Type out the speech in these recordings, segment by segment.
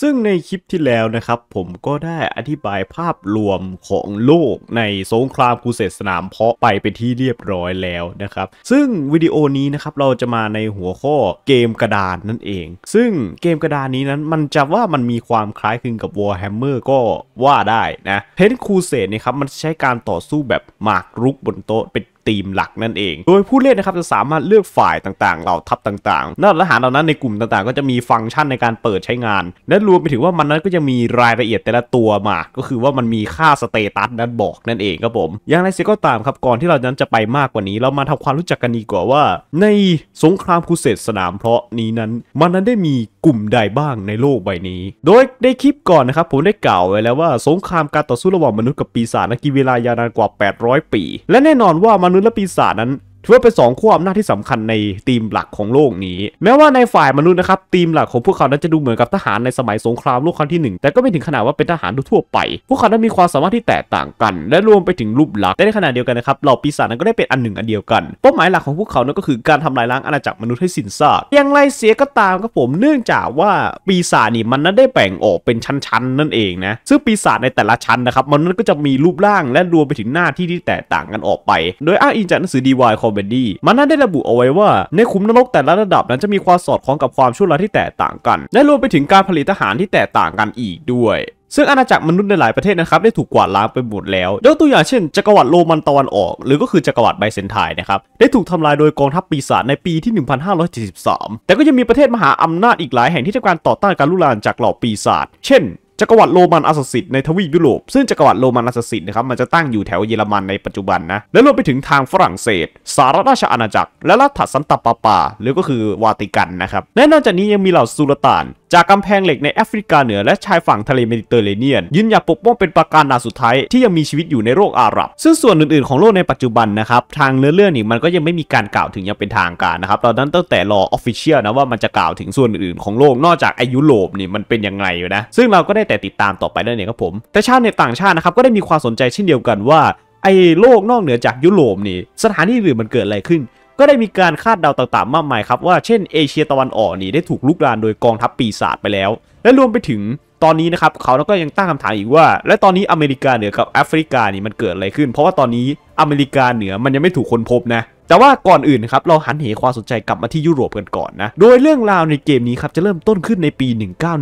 ซึ่งในคลิปที่แล้วนะครับผมก็ได้อธิบายภาพรวมของโลกในสงครามกูเสสนามเพาะไปเป็นที่เรียบร้อยแล้วนะครับซึ่งวิดีโอนี้นะครับเราจะมาในหัวข้อเกมกระดานนั่นเอง ซึ่งเกมกระดานนี้นั้นมันจะว่ามันมีความคล้ายคลึงกับ Warhammer ก็ว่าได้นะเพนคูเสสเนี่ยครับมันใช้การต่อสู้แบบหมากรุกบนโต๊ะเป็นธีมหลักนั่นเองโดยผู้เล่นนะครับจะสามารถเลือกฝ่ายต่างๆ เหล่าทัพต่าง ๆนอกกหารเหล่านั้นในกลุ่มต่างๆ ก็จะมีฟังก์ชันในการเปิดใช้งานและรวมไปถึงว่ามันนั้นก็จะมีรายละเอียดแต่ละตัวมา ก็คือว่ามันมีค่าสเตตัสนั้นบอกนั่นเองครับผมอย่างไรเสียก็ตามครับ ก่อนที่เรานั้นจะไปมากกว่านี้ เรามาทำความรู้จักกันดีกว่าว่า ในสงครามคูเสดสนามเพราะนี้นั้น มันนั้นได้มีกลุ่มใดบ้างในโลกใบนี้ โดยได้คลิปก่อนนะครับผมได้กล่าวไว้แล้วว่าสงครามการต่อสู้ระหว่างมนุษย์กับปีศาจนักกีฬเวลายาวนานกว่า 800 ปี และแน่นอนว่ามนุษย์และปีศาจนั้นถือว่าเป็นสองขั้วอำนาจที่สำคัญในธีมหลักของโลกนี้ แม้ว่าในฝ่ายมนุษย์นะครับธีมหลักของพวกเขานั้นจะดูเหมือนกับทหารในสมัยสงครามโลกครั้งที่ 1 แต่ก็ไม่ถึงขนาดว่าเป็นทหารทั่วไป พวกเขานั้นมีความสามารถที่แตกต่างกัน และรวมไปถึงรูปลักษณ์ในขณะเดียวกันนะครับเหล่าปีศาจนั้นก็ได้เป็นอันหนึ่งอันเดียวกันเป้าหมายหลักของพวกเขานั้นก็คือการทำลายล้างอาณาจักรมนุษย์ให้สิ้นซากอย่างไรเสียก็ตามครับผมเนื่องจากว่าปีศาจนี่มันนั้นได้แบ่งออกเป็นชั้นๆนั่นเองนะซึ่งปีศาจในแต่ละชั้นนะครับมันนั้นก็จะมีรูปร่างและรวมไปถึงหน้าที่ที่แตกต่างกันออกไป โดยอ้างอิงจากหนังสือดีวายขอมเมดี้มันนั้นได้ระบุเอาไว้ว่า ในคุ้มนรกแต่ละระดับนั้นจะมีความสอดคล้องกับความชั่วร้ายที่แตกต่างกันและรวมไปถึงการผลิตทหารที่แตกต่างกันอีกด้วย ซึ่งอาณาจักรมนุษย์ในหลายประเทศนะครับได้ถูกกวาดล้างไปหมดแล้วยกตัวอย่างเช่นจักรวรรดิโรมันตะวันออก หรือก็คือจักรวรรดิไบเซนไทน์นะครับได้ถูกทำลายโดยกองทัพปีศาจในปีที่1573แต่ก็ยังมีประเทศมหาอำนาจอีกหลายแห่งที่ทำการต่อต้านการลุกลามจากเหล่าปีศาจเช่นจักรวรรดิโรมันอัสสิดในทวีปยุโรปซึ่งจักรวรรดิโรมันอัสสิดนะครับมันจะตั้งอยู่แถวเยอรมันในปัจจุบันนะ และรวมไปถึงทางฝรั่งเศสสาราชอาณาจักร และรัฐสันตปาปาหรือก็คือวาติกันนะครับและนอกจากนี้ยังมีเหล่าสุลต่านจากกำแพงเหล็กในแอฟริกาเหนือและชายฝั่งทะเลเมดิเตอร์เรเนียนยืนหยัดปกป้องเป็นประการนาสุดท้ายที่ยังมีชีวิตอยู่ในโลกอาหรับ ซึ่งส่วนอื่นๆของโลกในปัจจุบันนะครับ ทางเนื้อเรื่องนี่มันก็ยังไม่มีการกล่าวถึงยังเป็นทางการนะครับ ตอนนั้นตั้งแต่รอออฟฟิเชียลนะว่ามันจะกล่าวถึงส่วนอื่นๆ ของโลกนอกจากไอยุโรปนี่มันเป็นยังไงอยู่นะซึ่งเราก็ได้แต่ติดตามต่อไปนั่นเองครับผม แต่ชาติในต่างชาตินะครับก็ได้มีความสนใจเช่นเดียวกันว่าไอ้โลกนอกเหนือจากยุโรปนี่ สถานที่อื่นมันเกิดอะไรขึ้นก็ได้มีการคาดเดาต่างๆ มากมายครับว่าเช่นเอเชียตะวันออกนี่ได้ถูกลุกรานโดยกองทัพปีศาจไปแล้ว และรวมไปถึงตอนนี้นะครับเขาก็ยังตั้งคำถามอีกว่า และตอนนี้อเมริกาเหนือกับแอฟริกานี่มันเกิดอะไรขึ้นเพราะว่าตอนนี้อเมริกาเหนือมันยังไม่ถูกค้นพบนะแต่ว่าก่อนอื่นนะครับ เราหันเหความสนใจกลับมาที่ยุโรปกันก่อนนะ โดยเรื่องราวในเกมนี้ครับจะเริ่มต้นขึ้นในปี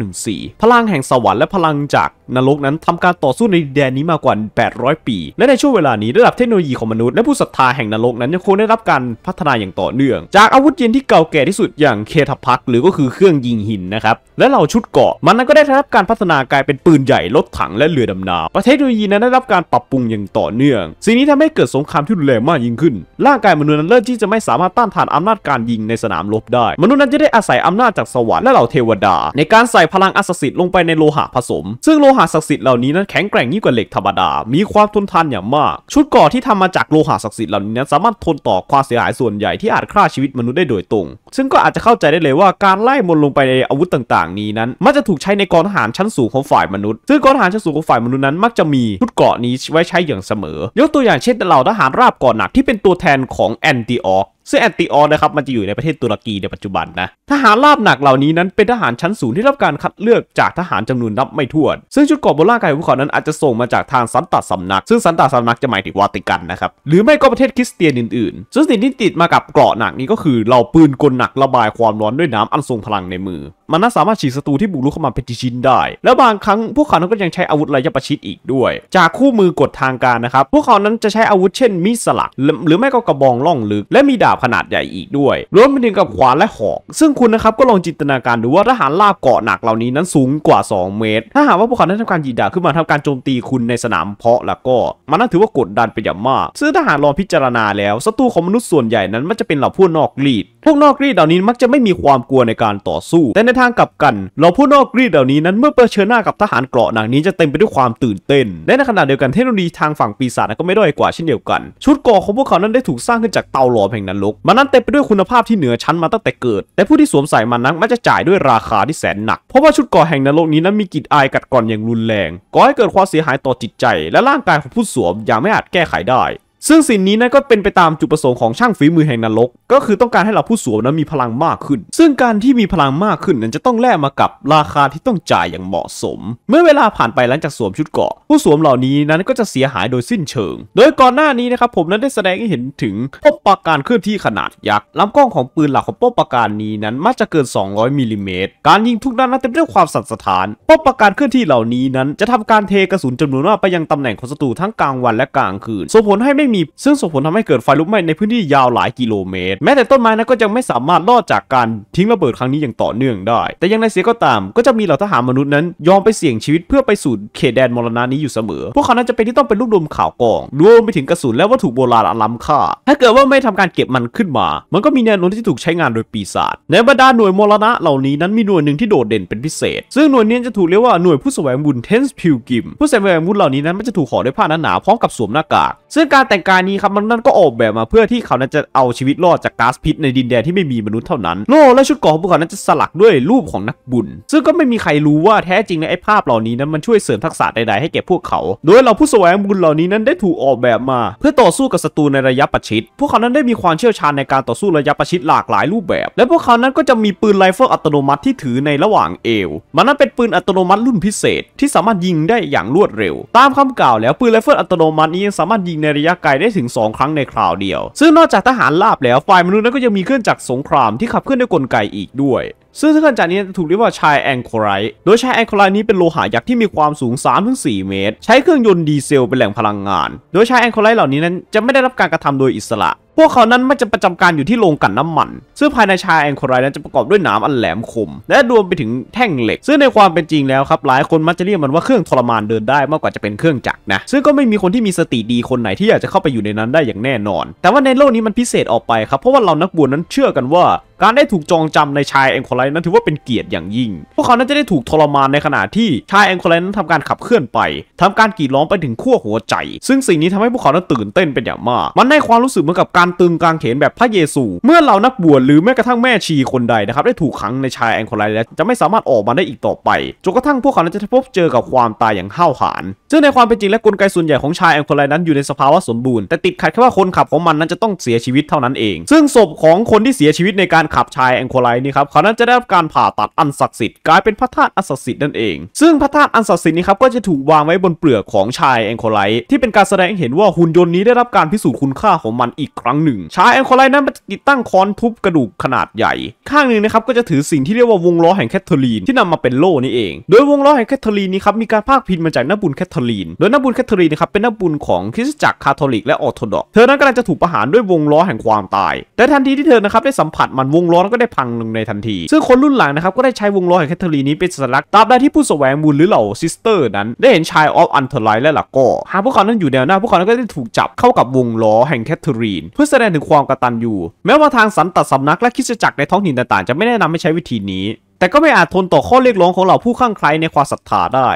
1914 พลังแห่งสวรรค์และพลังจากนรกนั้นทำการต่อสู้ในแดนนี้มากว่า 800 ปี และในช่วงเวลานี้ระดับเทคโนโลยีของมนุษย์ และผู้ศรัทธาแห่งนรกนั้นยังคงได้รับการพัฒนาอย่างต่อเนื่อง จากอาวุธเย็นที่เก่าแก่ที่สุดอย่างเคทพักหรือก็คือเครื่องยิงหินนะครับและเหล่าชุดเกาะ มันนั้นก็ได้รับการพัฒนากลายเป็นปืนใหญ่รถถังและเรือดำน้ำประเทศโนโลยีนั้นได้รับการปรับปรุงอย่างต่อเนื่องสิ่งนี้ทำให้เกิดสงครามที่รุนแรงมากยิ่งขึ้น ร่างกายมนุษอนั้นเริ่มที่จะไม่สามารถต้านทานอำนาจการยิงในสนามรบได้ มนุษย์นั้นจะได้อาศัยอำนาจจากสวรรค์และเหล่าเทวดา ในการใส่พลังอสสิทธิ์ลงไปในโลหะผสม ซึ่งโลหะศักดิ์สิทธิ์เหล่านี้นั้นแข็งแกร่งยิ่งกว่าเหล็กธรรมดามีความทนทานอย่างมาก ชุดก่อที่ทำมาจากโลหะศักดิ์สิทธิ์เหล่านี้นั้นสามารถทนต่อความเสียหายส่วนใหญ่ที่อาจฆ่าชีวิตมนุษย์ได้โดยตรง ซึ่งก็อาจจะเข้าใจได้เลยว่าการไล่มนลงไปในอาวุธต่างๆ นี้นั้นมักจะถูกใช้ในกองทหารชั้นสูงของฝ่ายมนุษย์ซึ่งกองทหารชั้นสูงของฝ่ายมนุษย์นั้นมักจะมีชุดเกราะนี้ไว้ใช้อย่างเสมอ ยกตัวอย่างเช่นเหล่าทหารราบก่อนหนักที่เป็นตัวแทนของ Antioch ซึ่งแอนติออนนะครับมันจะอยู่ในประเทศตุรกีในปัจจุบันนะ ทหารราบหนักเหล่านี้นั้น เป็นทหารชั้นสูงที่รับการคัดเลือกจากทหารจำนวนนับไม่ถ้วน ซึ่งชุดเกราะบนร่างกายของพวกเขานั้นอาจจะส่งมาจากทางสันตสำนักซึ่งสันตสำนักจะหมายถึงวาติกันนะครับ หรือไม่ก็ประเทศคริสเตียนอื่นๆซึ่งสิ่งที่ติดมากับเกราะหนักนี้ก็คือเราปืนกลหนักระบายความร้อนด้วยน้ำอันทรงพลังในมือมันน่าสามารถฉีดศัตรูที่บุกรุกเข้ามาเป็นชิ้นได้แล้วบางครั้งพวกเขานั้นก็ยังใช้อาวุธระยะประชิดอีกด้วย จากคู่มือกดทางการนะครับพวกเขานั้นจะใช้อาวุธเช่น มีดสลักหรือไม่ก็กระบองล่องลึกและมีดาบบขนาดใหญ่อีกด้วย รวมไปถึงกับขวานและหอก ซึ่งคุณนะครับก็ลองจินตนาการดูว่าทหารลาบเกาะหนักเหล่านี้นั้นสูงกว่า 2 เมตร ถ้าหากว่าพวกเขาได้ทำการยิงดาขึ้นมาทำการโจมตีคุณในสนามเพาะแล้วก็ มันน่าถือว่ากดดันไปอย่างมากซึ่งทหารลองพิจารณาแล้วศัตรูของมนุษย์ส่วนใหญ่นั้นมันจะเป็นเหล่าผู้นอกรีด พวกนอกรีดเหล่านี้มักจะไม่มีความกลัวในการต่อสู้ แต่ในทางกลับกันเหล่าผู้นอกรีดเหล่านี้นั้น เมื่อเผชิญหน้ากับทหารเกราะหนักนี้จะเต็มไปด้วยความตื่นเต้น และในขณะเดียวกันเทคโนโลยีทางฝั่งปีศาจก็ไม่ด้อยกว่าเช่นเดียวกัน ชุดกาะของพวกเขานั้นได้ถูกสร้างขึ้นจากเตาหลอมแห่งนรกมันนั้นเต็มไปด้วยคุณภาพที่เหนือชั้นมาตั้งแต่เกิด แต่ผู้ที่สวมใส่มันนั้นมักจะจ่ายด้วยราคาที่แสนหนัก เพราะว่าชุดก่อแห่งนรกนี้นั้นมีกิจอายกัดก่อนอย่างรุนแรง ก่อให้เกิดความเสียหายต่อจิตใจ และร่างกายของผู้สวมอย่างไม่อาจแก้ไขได้ซึ่งสิ่งนี้นั้นก็เป็นไปตามจุดประสงค์ของช่างฝีมือแห่งนรก ก็คือต้องการให้เราผู้สวมนั้นมีพลังมากขึ้น ซึ่งการที่มีพลังมากขึ้นนั้นจะต้องแลกมากับราคาที่ต้องจ่ายอย่างเหมาะสม เมื่อเวลาผ่านไปหลังจากสวมชุดเกาะผู้สวมเหล่านี้นั้นก็จะเสียหายโดยสิ้นเชิง โดยก่อนหน้านี้นะครับผมนั้นได้แสดงให้เห็นถึงป้อมปราการเคลื่อนที่ขนาดยักษ์ลำกล้องของปืนหลักของป้อมปราการนี้นั้นมักจะเกิน 200มิลิเมตรการยิงทุกนัดนั้นเต็มด้วยความสั่นสะท้านป้อมปราการเคลื่อนที่เหล่านี้นั้น จะทำการเทกระสุนจำนวนมากไปยังตำแหน่งของศัตรูทั้งกลางวันและกลางคืนส่งผลให้ไม่มีซึ่งส่งผลทำให้เกิดไฟลุกไหม้ในพื้นที่ยาวหลายกิโลเมตร แม้แต่ต้นไม้นั้นก็ยังไม่สามารถรอดจากการทิ้งระเบิดครั้งนี้อย่างต่อเนื่องได้ แต่ยังไนเสียก็ตามก็จะมีเหล่าทหารมนุษย์นั้นยอมไปเสี่ยงชีวิตเพื่อไปสู่เขตแดนมรณะนี้อยู่เสมอ พวกเขานั้นจะเป็นที่ต้องเป็นลูกดมข่าวกองรวมไปถึงกระสุนและวัตถุโบราณล้ำค่าถ้าเกิดว่าไม่ทำการเก็บมันขึ้นมา มันก็มีแนวโน้มที่ถูกใช้งานโดยปีศาจในบรรดาหน่วยมรณะเหล่านี้นั้นมีหน่วยหนึ่งที่โดดเด่นเป็นพิเศษซึ่งหน่วยนี้จะถูกเรียกว่าหน่วยผู้แสวงบุญเทนส์พิวกิม ผู้แสวงบุญเหล่านี้นั้นมันจะถูกขอด้วยผ้าหนาๆพร้อมกับสวมหน้ากากซึ่งการแแต่งการนี้ครับมันนั่นก็ออกแบบมาเพื่อที่เขานั้นจะเอาชีวิตรอดจากก๊าซพิษในดินแดนที่ไม่มีมนุษย์เท่านั้นโล่และชุดเกราะของพวกเขานั้นจะสลักด้วยรูปของนักบุญ ซึ่งก็ไม่มีใครรู้ว่าแท้จริงในไอ้ภาพเหล่านี้นั้นมันช่วยเสริมทักษะใดๆให้แก่พวกเขา โดยเราผู้แสวงบุญเหล่านี้นั้นได้ถูกออกแบบมา เพื่อต่อสู้กับศัตรูในระยะประชิด พวกเขานั้นได้มีความเชี่ยวชาญในการต่อสู้ระยะประชิดหลากหลายรูปแบบ และพวกเขานั้นก็จะมีปืนไรเฟิลอัตโนมัติที่ถือในระหว่างเอว มันนั้นเป็นปืนอัตโนมัติรุ่นพิเศษที่สามารถยิงได้อย่างรวดเร็ว ตามคำกล่าวแล้วปืนไรเฟิลอัตโนมัตินี้ยังสามารถยิงในระยะไกลได้ถึง 2 ครั้งในคราวเดียว ซึ่งนอกจากทหารลาบแล้ว ฝ่ายมนุษย์นั้นก็ยังมีเครื่องจักรสงครามที่ขับเคลื่อนด้วยกลไกอีกด้วย ซึ่งเครื่องจักรนี้ถูกเรียกว่า ชายแองโคไรด์โดยชายแองโคไรด์นี้เป็นโลหะยักษ์ ที่มีความสูง 3-4 เมตร ใช้เครื่องยนต์ดีเซลเป็นแหล่งพลังงาน โดยชายแองโคไรด์เหล่านี้นั้นจะไม่ได้รับการกระทำโดยอิสระพวกเขานั้นมัจะประจำการอยู่ที่โรงกันน้ำมันซึ่งภายในชายแองโคไรนั้นจะประกอบด้วยหนามอันแหลมคม และรวมไปถึงแท่งเหล็ก ซึ่งในความเป็นจริงแล้วครับหลายคนมักจะเรียกมันว่าเครื่องทรมานเดินได้มากกว่าจะเป็นเครื่องจักรนะ ซึ่งก็ไม่มีคนที่มีสติดีคนไหนที่อยากจะเข้าไปอยู่ในนั้นได้อย่างแน่นอน แต่ว่าในโลกนี้มันพิเศษออกไปครับ เพราะว่าเรานักบวชนั้นเชื่อกันว่าการได้ถูกจองจำในชายแองโคไลนั้นถือว่าเป็นเกียรติอย่างยิ่ง พวกเขานั้นจะได้ถูกทรมานในขณะที่ชายแองโคไลนั้นทำการขับเคลื่อนไป ทำการกรีดร้องไปถึงขั้วหัวใจ ซึ่งสิ่งนี้ทำให้พวกเขานั้นตื่นเต้นเป็นอย่างมาก มันให้ความรู้สึกเหมือนกับการตึงกางเขนแบบพระเยซู เมื่อเหล่านักบวชหรือแม้กระทั่งแม่ชีคนใดนะครับได้ถูกขังในชายแองโคไลแล้วจะไม่สามารถออกมาได้อีกต่อไป จนกระทั่งพวกเขานั้นจะพบเจอกับความตายอย่างห้าวหาญ ซึ่งในความเป็นจริงและกลไกส่วนใหญ่ของชายแองโคไลนั้นอยู่ในสภาวะสมบูรณ์แต่ติดขัดแค่ว่าคนขับของมันนั้นจะต้องเสียชีวิตเท่านั้นเอง ซึ่งศพของคนที่เสียชีวิตในการขับชายแองโคไลนี่ครับเขานั้นจะได้รับการผ่าตัดอันศักดิ์สิทธิ์กลายเป็นพระธาตุอันศักดิ์สิทธิ์นั่นเอง ซึ่งพระธาตุอันศักดิ์สิทธิ์นี้ครับก็จะถูกวางไว้บนเปลือกของชายแองโคไลที่เป็นการแสดงเห็นว่าหุ่นยนต์นี้ได้รับการพิสูจน์คุณค่าของมันอีกครั้งหนึ่ง ชายแองโคไลนั้นมันติดตั้งค้อนทุบกระดูกขนาดใหญ่ ข้างหนึ่งนะครับก็จะถือสิ่งที่เรียกว่าวงล้อแห่งแคทเธอรีนที่นำมาเป็นโล่นี่เองโดยวงล้อแห่งแคทเธอรีนนี้ครับมีการภาคพินมาจากนบุญแคทเธอรีนโดยนบุญแคทเธอรีนนะครับเป็นนบุญของคริสตจักรคาทอลิกและออร์โธดอกเธอนั้นกำลังจะถูกประหารด้วยวงล้อแห่งความตายแต่ทันทีที่เธอนะครับได้สัมผัสมันววงล้อนก็ได้พังลงในทันที ซึ่งคนรุ่นหลังนะครับก็ได้ใช้วงล้อแห่งแคทเธอรีนนี้ เป็นสัญลักษณ์ตราบใดที่ผู้แสวงบุญหรือเหล่า ซิสเตอร์นั้น ได้เห็นชายออฟอันเทอร์ไลและหลักก็ หากพวกเขานั้นอยู่แนวหน้าพวกเขาก็ได้ถูกจับเข้ากับวงล้อแห่งแคทเธอรีนเพื่อแสดงถึงความกตัญญูแม้ว่าทางสันตสำนักและคิสจักรในท้องถิ่นต่างๆ จะไม่แนะนำให้ใช้วิธีนี้ แต่ก็ไม่อาจทนต่อข้อเรียกร้องของเหล่าผู้ข้างใครในความศรัทธาได้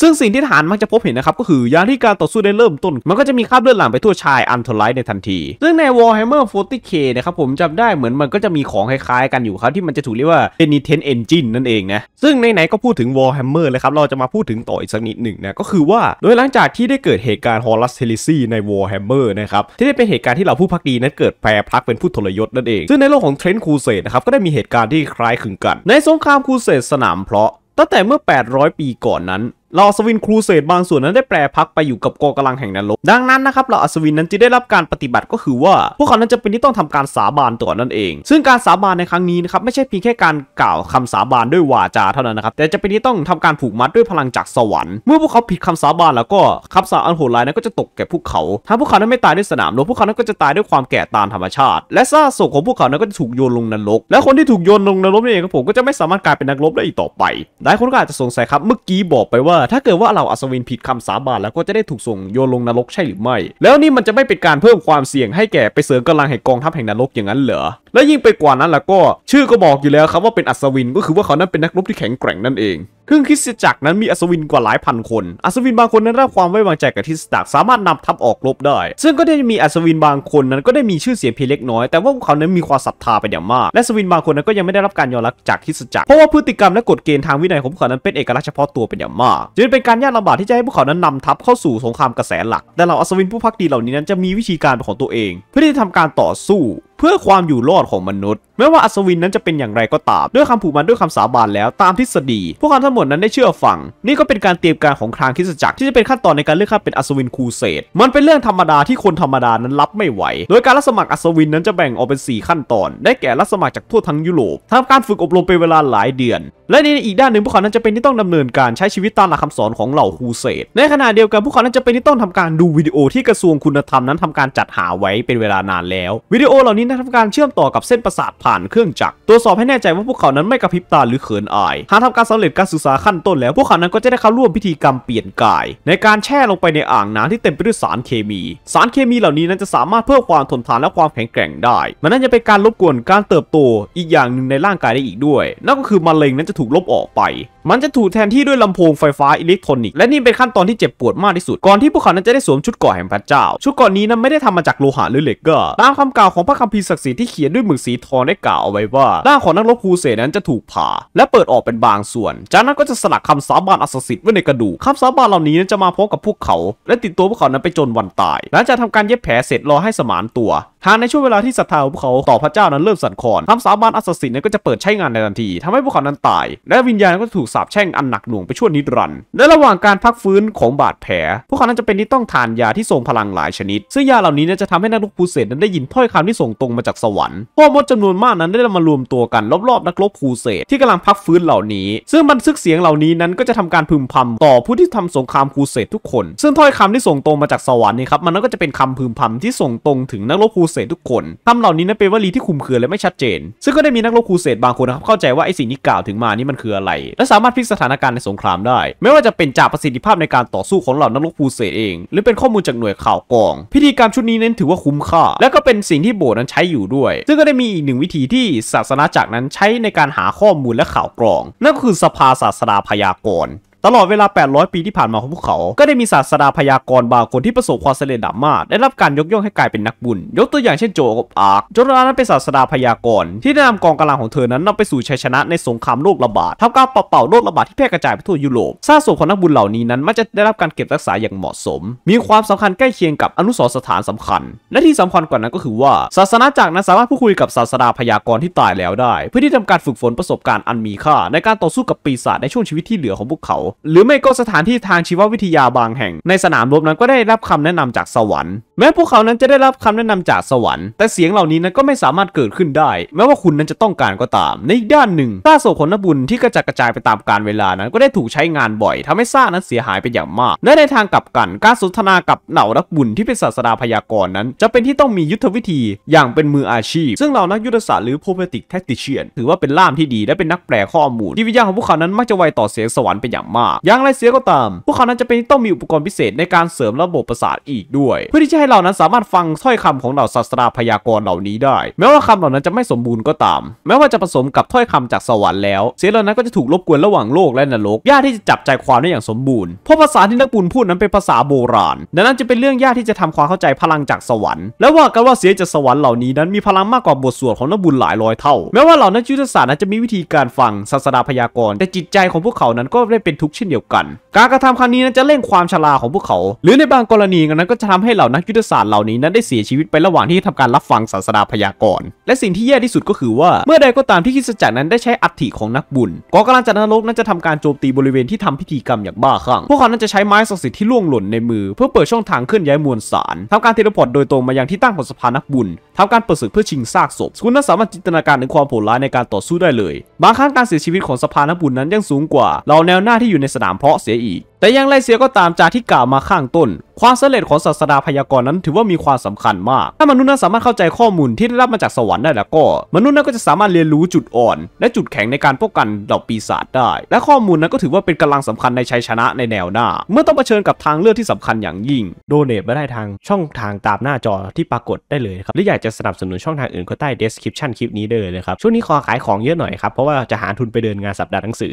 ซึ่งสิ่งที่ทหารมักจะพบเห็นนะครับก็คือยาที่การต่อสู้ได้เริ่มต้น มันก็จะมีคราบเลือดหลั่งไปทั่วชายอันโทไลทในทันที ซึ่งใน Warhammer 40k นะครับผมจำได้เหมือนมันก็จะมีของคล้ายๆกันอยู่ครับ ที่มันจะถูกเรียกว่า p e n i t e n t Engine นั่นเองนะ ซึ่งในไหนก็พูดถึง Warhammer เลยครับ เราจะมาพูดถึงต่ออีกสักนิดหนึ่งนะก็คือว่า โดยหลังจากที่ได้เกิดเหตุการณ์ Horus Heresy ใน Warhammer นะครับที่ได้เป็นเหตุการณ์ที่เราผู้พักดีนั้นเกิดแปรพักเป็นผู้ทรยศนั่นเองซึ่งในโลกของ t r e n d Crusade นะครับก็ได้มีเหตุการณ์ที่คล้ายคลึงกัน ในสงครามครูเสดสนามเพราะตั้งแต่เมื่อ800ปีก่อนนั้นเราอัศวินครูเสดบางส่วนนั้นได้แปรพักไปอยู่กับกองกำลังแห่งนรก ดังนั้นนะครับเราอัศวินนั้นจึงได้รับการปฏิบัติก็คือว่าพวกเขานั้นจะเป็นที่ต้องทำการสาบานต่อนั่นเอง ซึ่งการสาบานในครั้งนี้นะครับไม่ใช่เพียงแค่การกล่าวคำสาบานด้วยวาจา เท่านั้นนะครับแต่จะเป็นที่ต้องทำการผูกมัดด้วยพลังจากสวรรค์ เมื่อพวกเขาผิดคำสาบานแล้วก็คำสาบอันโหดร้ายนั้นก็จะตกแก่พวกเขา ถ้าพวกเขานั้นไม่ตายด้วยสนามรบพวกเขานั้นก็จะตายด้วยความแก่ตามธรรมชาติ และซากศพของพวกเขานั้นก็จะถูกโยนลงนรก และคนที่ถูกโยนลงนรกนี่เองครับผมก็จะไม่สามารถกลายเป็นนักรบได้อีกต่อไปหลายคนก็อาจจะสงสัยครับเมื่อกี้บอกไปว่าถ้าเกิดว่าเราอัศวินผิดคำสาบานแล้วก็จะได้ถูกส่ง โยนลงนรกใช่หรือไม่ แล้วนี่มันจะไม่เป็นการเพิ่มความเสี่ยงให้แก่ไปเสริมกำลังแห่งกองทัพแห่งนรกอย่างนั้นเหรอ และยิ่งไปกว่านั้นแล้วก็ชื่อก็บอกอยู่แล้วครับว่าเป็นอัศวินก็คือว่าเขานั้นเป็นนักรบที่แข็งแกร่งนั่นเอง ครึ่งคริสตจักรนั้นมีอัศวินกว่าหลายพันคน อัศวินบางคนนั้นรับความไว้วางใจกับคริสตจักรสามารถนำทัพออกรบได้ ซึ่งก็ได้มีอัศวินบางคนนั้นก็ได้มีชื่อเสียงเพียงเล็กน้อย แต่ว่าพวกเขานั้นมีความศรัทธาไปอย่างมาก และอัศวินบางคนนั้นก็ยังไม่ได้รับการยอมรับจากคริสตจักรเพราะว่าพฤติกรรมและกฎเกณฑ์ทางวินัยของพวกเขานั้นเป็นเอกลักษณ์เฉพาะตัวเป็นอย่างมากจึงเป็นการยากลำบากที่จะให้พวกเขานั้นนำทัพเข้าสู่สงครามกระแสหลัก แต่เหล่าอัศวินผู้พักดีเหล่านี้นั้นจะมีวิธีการของตัวเอง เพื่อที่จะทำการต่อสู้เพื่อความอยู่รอดของมนุษย์ไม่ว่าอัศวินนั้นจะเป็นอย่างไรก็ตาม ด้วยคำผูกมัดด้วยคำสาบานแล้วตามทฤษฎี พวกเขาทั้งหมดนั้นได้เชื่อฟัง นี่ก็เป็นการเตรียมการของครางคิสจักรที่จะเป็นขั้นตอนในการเลือกข้าเป็นอัศวินคูเสดมันเป็นเรื่องธรรมดาที่คนธรรมดานั้นรับไม่ไหว โดยการรับสมัครอัศวินนั้นจะแบ่งออกเป็น 4 ขั้นตอน ได้แก่รับสมัครจากทั่วทั้งยุโรปทำการฝึกอบรมเป็นเวลาหลายเดือน และในอีกด้านหนึ่งพวกเขานั้นจะเป็นที่ต้องดำเนินการใช้ชีวิตตามหลักคำสอนของเหล่าคูเสดในขณะเดียวกันพวกเขานั้นจะเป็นที่ต้องทำการดูวิดีโอที่กระทรวงคุณธรรมนั้นทำการจัดหาไว้เป็นเวลานานแล้ววิดีโอเหล่านี้นั้นทำการเชื่อมต่อกับเส้นประสาทผ่า่านเครื่องจักรตรวจสอบให้แน่ใจว่าพวกเขานั้นไม่กระพริบตา หรือเขินอาย หากทำการสำเร็จการศึกษาขั้นต้นแล้วพวกเขานั้นก็จะได้เข้าร่วมพิธีกรรมเปลี่ยนกาย ในการแช่ลงไปในอ่างน้ำที่เต็มไปด้วยสารเคมี สารเคมีเหล่านี้นั้นจะสามารถเพิ่มความทนทานและความแข็งแกร่งได้มันนั้นจะเป็นการรบกวนการเติบโตอีกอย่างหนึ่งในร่างกายได้อีกด้วย นั่นก็คือมะเร็งนั้นจะถูกลบออกไป มันจะถูกแทนที่ด้วยลำโพงไฟฟ้าอิเล็กทรอนิกส์และนี่เป็นขั้นตอนที่เจ็บปวดมากที่สุดก่อนที่พวกเขานั้นจะได้สวมชุดเกราะแห่งพระเจ้า ชุดเกราะนี้นั้นไม่ได้ทำมาจากโลหะหรือเหล็กก็ตามคำกล่าวของพระคัมภีร์ศักดิ์สิทธิ์ที่เขียนด้วยหมึกสีทองได้กล่าวเอาไว้ว่าร่างของนักรบครูเสนั้นจะถูกผ่า และเปิดออกเป็นบางส่วน จากนั้นก็จะสลักคำสาบานอัศสิทธิ์ไว้ในกระดูกคำสาบานเหล่านี้จะมาพบกับพวกเขา และติดตัวพวกเขานั้นไปจนวันตาย หลังจากทำการเย็บแผลเสร็จรอให้สมานตัวหากในช่วงเวลาที่ศรัทธาของพวกเขาต่อพระเจ้านั้นเริ่มสั่นคลอนคำสาบานอัศสินนั้นก็จะเปิดใช้งานในทันที ทำให้พวกเขานั้นตาย และวิญญาณก็ถูกสาบแช่งอันหนักหน่วงไปชั่วนิรันดร์และระหว่างการพักฟื้นของบาดแผลพวกเขานั้นจะเป็นที่ต้องทานยาที่ทรงพลังหลายชนิด ซึ่งยาเหล่านี้จะทำให้นักรบภูเสดนั้นได้ยินถ้อยคำที่ส่งตรงมาจากสวรรค์พวกมดจำนวนมากนั้นได้มารวมตัวกันรอบๆนักรบภูเสดที่กำลังพักฟื้นเหล่านี้ ซึ่งบันทึกเสียงเหล่านี้นั้นก็จะทำการพึมพำต่อผู้ที่ทำสงครามภูเสดทุกคน ซึ่งถ้อยคำที่ส่งตรงมาจากสวรรค์นี่ครับมันก็จะเป็นคำพึมพำที่ส่งตรงถึงนักรบภูเสดทุกคนคำเหล่านี้นั้นเป็นวลีที่คุมเคือและไม่ชัดเจน ซึ่งก็ได้มีนักรบคูเสดบางคนนะครับเข้าใจว่าไอ้สิ่งที่กล่าวถึงมานี่มันคืออะไร และสามารถพลิกสถานการณ์ในสงครามได้ ไม่ว่าจะเป็นจากประสิทธิภาพในการต่อสู้ของเหล่านักรบคูเสดเอง หรือเป็นข้อมูลจากหน่วยข่าวกอง พิธีกรรมชุดนี้เน้นถือว่าคุ้มค่า และก็เป็นสิ่งที่โบสถ์นั้นใช้อยู่ด้วย ซึ่งก็ได้มีอีกหนึ่งวิธีที่ศาสนาจักรนั้นใช้ในการหาข้อมูลและข่าวกรอง นั่นก็คือสภาศาสดาพยากรณ์ตลอดเวลา 800 ปีที่ผ่านมาของพวกเขา ก็ได้มีศาสดาพยากรบางคนที่ประสบความสำเร็จดามาก ได้รับการยกย่องให้กลายเป็นนักบุญ ยกตัวอย่างเช่นโจกับอาร์กโจนานั้นเป็นศาสดาพยากรที่ได้นำกองกำลังของเธอนั้นนำไปสู่ชัยชนะ ในสงครามโรคระบาดทำการปราบเป่าโรคระบาดที่แพร่กระจายไปทั่วยุโรป ซากศพของนักบุญเหล่านี้นั้นมักจะได้รับการเก็บรักษาอย่างเหมาะสม มีความสำคัญใกล้เคียงกับอนุสรสถานสำคัญ และที่สำคัญกว่านั้นก็คือว่า ศาสนาจักรนั้นสามารถพูดคุยกับศาสดาพยากรที่ตายแล้วได้เพื่อที่ทำการฝึกฝนประสบการณ์อันมีค่า ในการต่อสู้กับปีศาจในช่วงชีวิตที่เหลือของพวกเขาหรือไม่ก็สถานที่ทางชีววิทยาบางแห่ง ในสนามรบนั้นก็ได้รับคำแนะนำจากสวรรค์แม้พวกเขานั้นจะได้รับคำแนะนำจากสวรรค์ แต่เสียงเหล่านี้นั้นก็ไม่สามารถเกิดขึ้นได้ แม้ว่าคุณนั้นจะต้องการก็ตาม ในอีกด้านหนึ่งซาโศกขนบุญที่กระจัดกระจายไปตามกาลเวลานั้นก็ได้ถูกใช้งานบ่อย ทำให้ซากนั้นเสียหายไปอย่างมาก และในทางกลับกัน การสนทนากับเหล่ารักบุญที่เป็นศาสดาพยากรณ์นั้นจะเป็นที่ต้องมียุทธวิธีอย่างเป็นมืออาชีพ ซึ่งเหล่านักยุทธศาสตร์หรือ prophetic tactician ถือว่าเป็นล่ามที่ดีและเป็นนักแปลข้อมูลที่วิญญาณของพวกเขานั้น มักจะไวต่อเสียงสวรรค์เป็นอย่างมาก อย่างไรเสียก็ตาม พวกเขานั้นจะเป็นต้องมีอุปกรณ์พิเศษในการเสริมระบบประสาทอีกด้วยเพื่อที่จะให้เรานั้นสามารถฟังถ้อยคำของเหล่าศาสตราพยากรเหล่านี้ได้ แม้ว่าคำเหล่านั้นจะไม่สมบูรณ์ก็ตาม แม้ว่าจะผสมกับถ้อยคำจากสวรรค์แล้ว เสียงเหล่านั้นก็จะถูกลบกวนระหว่างโลกและนรกยากที่จะจับใจความได้อย่างสมบูรณ์เพราะภาษาที่นักบุญพูดนั้นเป็นภาษาโบราณดังนั้นจะเป็นเรื่องยากที่จะทำความเข้าใจพลังจากสวรรค์และว่ากันว่าเสียงจากสวรรค์เหล่านี้นั้นมีพลังมากกว่าบทสวดของนักบุญหลายร้อยเท่า แม้ว่าเหล่านักยุทธศาสตร์นั้นจะมีวิธีการฟังศาสดาพยากรแต่จิตใจของพวกเขานั้นก็ได้เป็นทุกข์เช่นเดียวกัน การกระทำครั้งนี้นั้นจะเร่งความชราของพวกเขา หรือในบางกรณีนั้นก็จะทำให้เหล่านักยุทธศาสตร์เหล่านี้นั้นได้เสียชีวิตไประหว่างที่ทำการรับฟังศาสดาพยากรณ์ และสิ่งที่แย่ที่สุดก็คือว่า เมื่อใดก็ตามที่คริสตจักรนั้นได้ใช้อัฐิของนักบุญ กองกำลังจันทรกนั้นจะทำการโจมตีบริเวณที่ทำพิธีกรรมอย่างบ้าคลั่ง พวกเขานั้นจะใช้ไม้ศักดิ์สิทธิ์ที่ล่วงหล่นในมือเพื่อเปิดช่องทางเคลื่อนย้ายมวลสารทำการเทเลพอร์ตโดยตรงมายังที่ตั้งของสภานักบุญทำการเปิดศึกเพื่อชิงซากศพ คุณนั้นสามารถจินตนาการถึงความโหดร้ายในการต่อสู้ได้เลยบางครั้งการเสียชีวิตของสภานักบุญนั้นยังสูงกว่า เราแนวหน้าที่อยู่ในสนามเพาะเสียอีก แต่ยังไรเสียก็ตามจากที่กล่าวมาข้างต้น ความสำเร็จของศาสดาพยากรนั้นถือว่ามีความสำคัญมาก ถ้ามนุษย์นั้นสามารถเข้าใจข้อมูลที่ได้รับมาจากสวรรค์ได้แล้วก็ มนุษย์นั้นก็จะสามารถเรียนรู้จุดอ่อน และจุดแข็งในการป้องกันเหล่าปีศาจได้ และข้อมูลนั้นก็ถือว่าเป็นกำลังสำคัญในชัยชนะในแนวหน้า เมื่อต้องเผชิญกับทางเลือกที่สำคัญอย่างยิ่งโดเนทมาได้ทางช่องทางตามหน้าจอที่ปรากฏได้เลยครับหรืออยากจะสนับสนุนช่องทางอื่นก็ใต้ description คลิปนี้ได้เลยครับช่วงนี้ขอขายของเยอะหน่อยครับเพราะว่าจะหาทุนไปเดินงานสัปดาห์หนังสือ